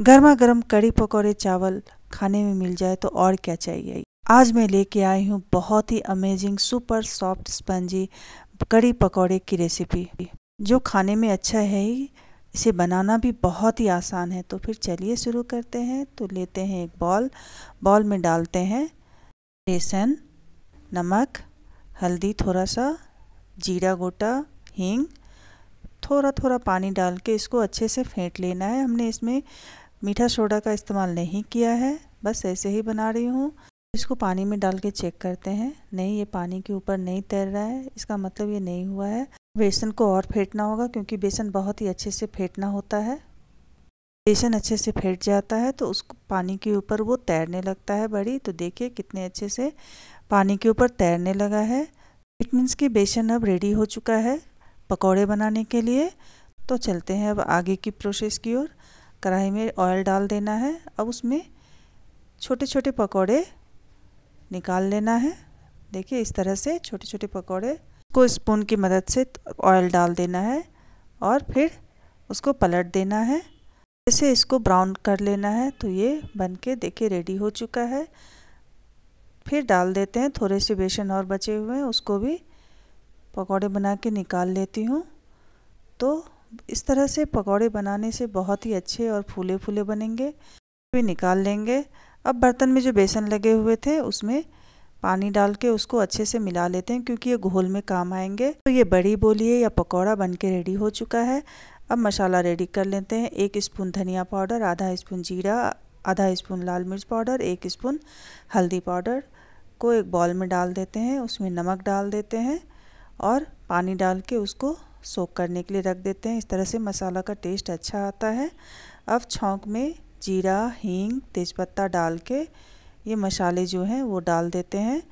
गर्मा गर्म कड़ी पकौड़े चावल खाने में मिल जाए तो और क्या चाहिए आज मैं लेके आई हूँ बहुत ही अमेजिंग सुपर सॉफ्ट स्पंजी कड़ी पकौड़े की रेसिपी जो खाने में अच्छा है ही इसे बनाना भी बहुत ही आसान है तो फिर चलिए शुरू करते हैं तो लेते हैं एक बॉल बॉल में डालते हैं बेसन नमक हल्दी थोड़ा सा जीरा गोटा हींग थोड़ा थोड़ा पानी डाल के इसको अच्छे से फेंट लेना है हमने इसमें मीठा सोडा का इस्तेमाल नहीं किया है बस ऐसे ही बना रही हूँ इसको पानी में डाल के चेक करते हैं नहीं ये पानी के ऊपर नहीं तैर रहा है इसका मतलब ये नहीं हुआ है बेसन को और फेंटना होगा क्योंकि बेसन बहुत ही अच्छे से फेंटना होता है बेसन अच्छे से फेंट जाता है तो उसको पानी के ऊपर वो तैरने लगता है बड़ी तो देखिए कितने अच्छे से पानी के ऊपर तैरने लगा है इट मीन्स कि बेसन अब रेडी हो चुका है पकौड़े बनाने के लिए तो चलते हैं अब आगे की प्रोसेस की ओर कढ़ाई में ऑयल डाल देना है अब उसमें छोटे छोटे पकौड़े निकाल लेना है देखिए इस तरह से छोटे छोटे पकौड़े को स्पून की मदद से ऑयल डाल देना है और फिर उसको पलट देना है जैसे इसको ब्राउन कर लेना है तो ये बन के देखिए रेडी हो चुका है फिर डाल देते हैं थोड़े से बेसन और बचे हुए हैं उसको भी पकौड़े बना के निकाल लेती हूँ तो इस तरह से पकौड़े बनाने से बहुत ही अच्छे और फूले फूले बनेंगे भी निकाल लेंगे अब बर्तन में जो बेसन लगे हुए थे उसमें पानी डाल के उसको अच्छे से मिला लेते हैं क्योंकि ये घोल में काम आएंगे तो ये बड़ी बोलिए या पकौड़ा बन के रेडी हो चुका है अब मसाला रेडी कर लेते हैं एक स्पून धनिया पाउडर आधा स्पून जीरा आधा स्पून लाल मिर्च पाउडर एक स्पून हल्दी पाउडर को एक बॉल में डाल देते हैं उसमें नमक डाल देते हैं और पानी डाल के उसको सोख करने के लिए रख देते हैं इस तरह से मसाला का टेस्ट अच्छा आता है अब छौंक में जीरा हींग तेज़पत्ता डाल के ये मसाले जो हैं वो डाल देते हैं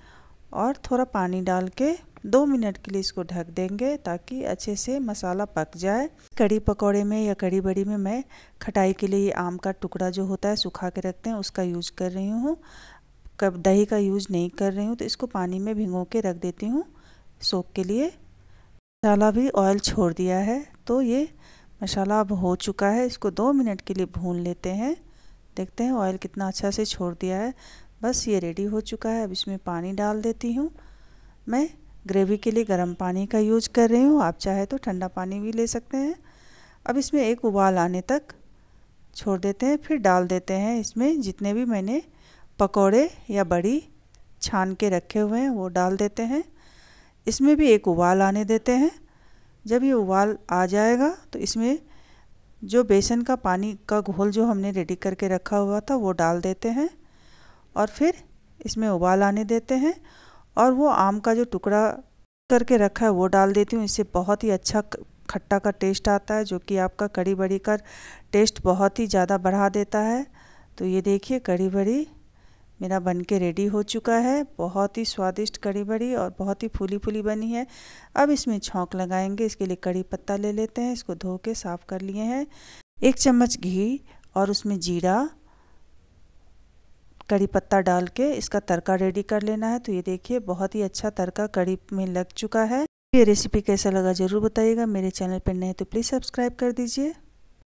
और थोड़ा पानी डाल के दो मिनट के लिए इसको ढक देंगे ताकि अच्छे से मसाला पक जाए कड़ी पकौड़े में या कड़ी बड़ी में मैं खटाई के लिए आम का टुकड़ा जो होता है सुखा के रखते हैं उसका यूज कर रही हूँ कब दही का यूज नहीं कर रही हूँ तो इसको पानी में भिंगो के रख देती हूँ सोख के लिए मसाला भी ऑयल छोड़ दिया है तो ये मसाला अब हो चुका है इसको दो मिनट के लिए भून लेते हैं देखते हैं ऑयल कितना अच्छा से छोड़ दिया है बस ये रेडी हो चुका है अब इसमें पानी डाल देती हूँ मैं ग्रेवी के लिए गर्म पानी का यूज कर रही हूँ आप चाहे तो ठंडा पानी भी ले सकते हैं अब इसमें एक उबाल आने तक छोड़ देते हैं फिर डाल देते हैं इसमें जितने भी मैंने पकौड़े या बड़ी छान के रखे हुए हैं वो डाल देते हैं इसमें भी एक उबाल आने देते हैं जब ये उबाल आ जाएगा तो इसमें जो बेसन का पानी का घोल जो हमने रेडी करके रखा हुआ था वो डाल देते हैं और फिर इसमें उबाल आने देते हैं और वो आम का जो टुकड़ा करके रखा है वो डाल देती हूँ इससे बहुत ही अच्छा खट्टा का टेस्ट आता है जो कि आपका कड़ी बड़ी का टेस्ट बहुत ही ज़्यादा बढ़ा देता है तो ये देखिए कड़ी बड़ी मेरा बन के रेडी हो चुका है बहुत ही स्वादिष्ट कड़ी बड़ी और बहुत ही फूली फूली बनी है अब इसमें छोंक लगाएंगे इसके लिए कड़ी पत्ता ले लेते हैं इसको धो के साफ़ कर लिए हैं एक चम्मच घी और उसमें जीरा कड़ी पत्ता डाल के इसका तड़का रेडी कर लेना है तो ये देखिए बहुत ही अच्छा तड़का कड़ी में लग चुका है ये रेसिपी कैसा लगा ज़रूर बताइएगा मेरे चैनल पर नए तो प्लीज़ सब्सक्राइब कर दीजिए